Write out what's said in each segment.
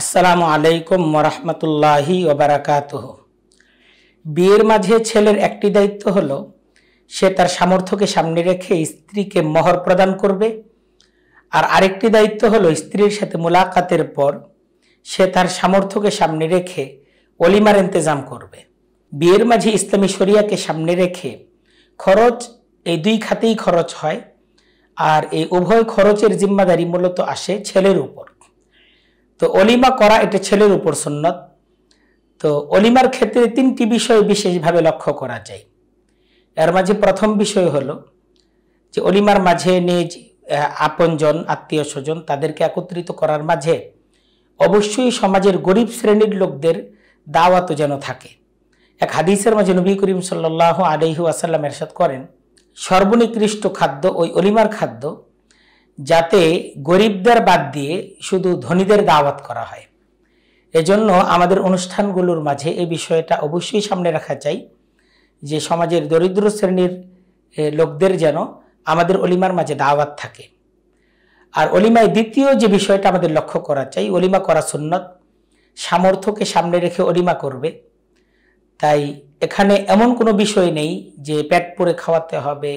আসসালামু আলাইকুম মরহমতুল্লাহি ওবরাকাত বিয়ের মাঝে ছেলের একটি দায়িত্ব হল সে তার সামর্থ্যকে সামনে রেখে স্ত্রীকে মহর প্রদান করবে আর আরেকটি দায়িত্ব হলো স্ত্রীর সাথে মোলাকাতের পর সে তার সামর্থ্যকে সামনে রেখে অলিমার ইন্তেজাম করবে বিয়ের মাঝে ইসলামী শরিয়াকে সামনে রেখে খরচ এই দুই খাতেই খরচ হয় আর এই উভয় খরচের জিম্মাদারি মূলত আসে ছেলের উপর তো অলিমা করা এটা ছেলের উপর সন্ন্যত তো অলিমার ক্ষেত্রে তিনটি বিষয় বিশেষভাবে লক্ষ্য করা যায় এর মাঝে প্রথম বিষয় হল যে অলিমার মাঝে নিজ আপনজন আত্মীয় স্বজন তাদেরকে একত্রিত করার মাঝে অবশ্যই সমাজের গরিব শ্রেণীর লোকদের দাওয়াত যেন থাকে এক হাদিসের মাঝে নবী করিম সাল্লাহ আলহু আসাল্লাম এরশাদ করেন সর্বনিকৃষ্ট খাদ্য ওই অলিমার খাদ্য যাতে গরিবদের বাদ দিয়ে শুধু ধনীদের দাওয়াত করা হয় এজন্য আমাদের অনুষ্ঠানগুলোর মাঝে এই বিষয়টা অবশ্যই সামনে রাখা চাই যে সমাজের দরিদ্র শ্রেণীর লোকদের যেন আমাদের অলিমার মাঝে দাওয়াত থাকে আর অলিমায় দ্বিতীয় যে বিষয়টা আমাদের লক্ষ্য করা চাই অলিমা করা সুন্নত সামর্থ্যকে সামনে রেখে অলিমা করবে তাই এখানে এমন কোনো বিষয় নেই যে পেট পরে খাওয়াতে হবে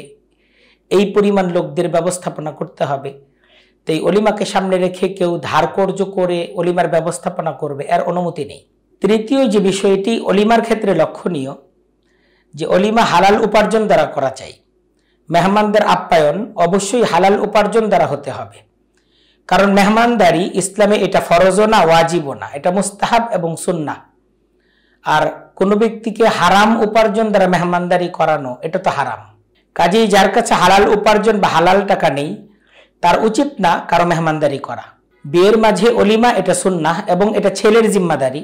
এই পরিমাণ লোকদের ব্যবস্থাপনা করতে হবে তো এই অলিমাকে সামনে রেখে কেউ ধারকর্য করে অলিমার ব্যবস্থাপনা করবে এর অনুমতি নেই তৃতীয় যে বিষয়টি অলিমার ক্ষেত্রে লক্ষণীয় যে অলিমা হালাল উপার্জন দ্বারা করা চাই মেহমানদের আপ্যায়ন অবশ্যই হালাল উপার্জন দ্বারা হতে হবে কারণ মেহমানদারি ইসলামে এটা ফরজও না ওয়াজিবও না এটা মুস্তাহাব এবং সুন্না আর কোনো ব্যক্তিকে হারাম উপার্জন দ্বারা মেহমানদারি করানো এটা তো হারাম কাজেই যার কাছে হালাল উপার্জন বা হালাল টাকা নেই তার উচিত না কারো মেহমানদারি করা বিয়ের মাঝে অলিমা এটা সুন্না এবং এটা ছেলের জিম্মাদারি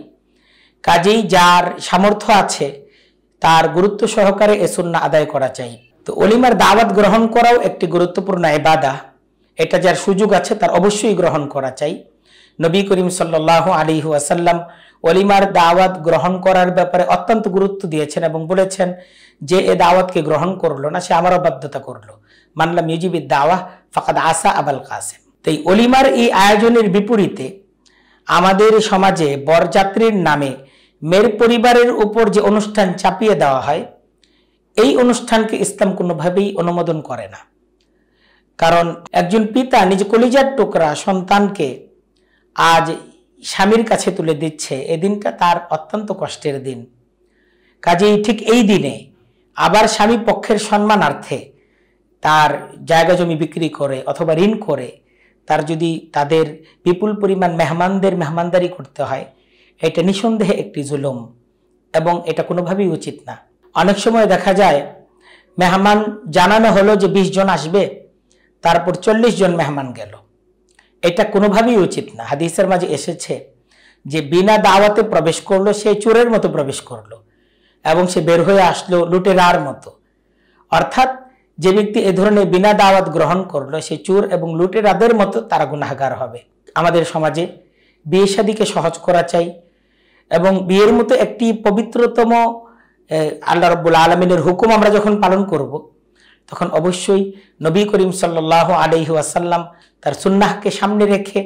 কাজেই যার সামর্থ্য আছে তার গুরুত্ব সহকারে এ সুন্না আদায় করা চাই তো অলিমার দাওয়াত গ্রহণ করাও একটি গুরুত্বপূর্ণ এবাদা এটা যার সুযোগ আছে তার অবশ্যই গ্রহণ করা চাই নবী করিম সাল্লাহ আলী আসাল্লাম অলিমার দাওয়াত গ্রহণ করার ব্যাপারে অত্যন্ত গুরুত্ব দিয়েছেন এবং বলেছেন যে এ দাওয়াতকে গ্রহণ করলো না সে আমারও বাধ্যতা করলো মানলাম ইউজিবির দাওয়া ফকাদ আসা আবাল কাসেম তাই অলিমার এই আয়োজনের বিপরীতে আমাদের সমাজে বরযাত্রীর নামে মেয়ের পরিবারের উপর যে অনুষ্ঠান চাপিয়ে দেওয়া হয় এই অনুষ্ঠানকে ইসলাম কোনোভাবেই অনুমোদন করে না কারণ একজন পিতা নিজ কলিজার টুকরা সন্তানকে আজ স্বামীর কাছে তুলে দিচ্ছে এদিনটা তার অত্যন্ত কষ্টের দিন কাজেই ঠিক এই দিনে আবার স্বামী পক্ষের সম্মানার্থে তার জায়গা জমি বিক্রি করে অথবা ঋণ করে তার যদি তাদের বিপুল পরিমাণ মেহমানদের মেহমানদারি করতে হয় এটা নিঃসন্দেহে একটি জুলুম এবং এটা কোনোভাবেই উচিত না অনেক সময় দেখা যায় মেহমান জানানো হলো যে বিশ জন আসবে তারপর চল্লিশ জন মেহমান গেল এটা কোনোভাবেই উচিত না হাদিসের মাঝে এসেছে যে বিনা দাওয়াতে প্রবেশ করলো সে চোরের মতো প্রবেশ করলো এবং সে বের হয়ে আসলো লুটেরার মতো অর্থাৎ যে ব্যক্তি এ ধরনের বিনা দাওয়াত গ্রহণ করলো সে চোর এবং লুটেরাদের মতো তারা গুনাহগার হবে আমাদের সমাজে বিয়ে সাদিকে সহজ করা চাই এবং বিয়ের মতো একটি পবিত্রতম আল্লাহ রব্বুল আলমিনের হুকুম আমরা যখন পালন করব। তখন অবশ্যই নবী করিম সাল্লাহ আলহি আসাল্লাম তার সুন্নাহকে সামনে রেখে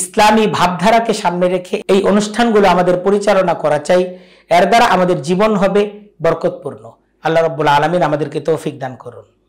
ইসলামী ভাবধারাকে সামনে রেখে এই অনুষ্ঠানগুলো আমাদের পরিচালনা করা চাই এর দ্বারা আমাদের জীবন হবে বরকতপূর্ণ আল্লাহ রব্বুল আলমিন আমাদেরকে তৌফিক দান করুন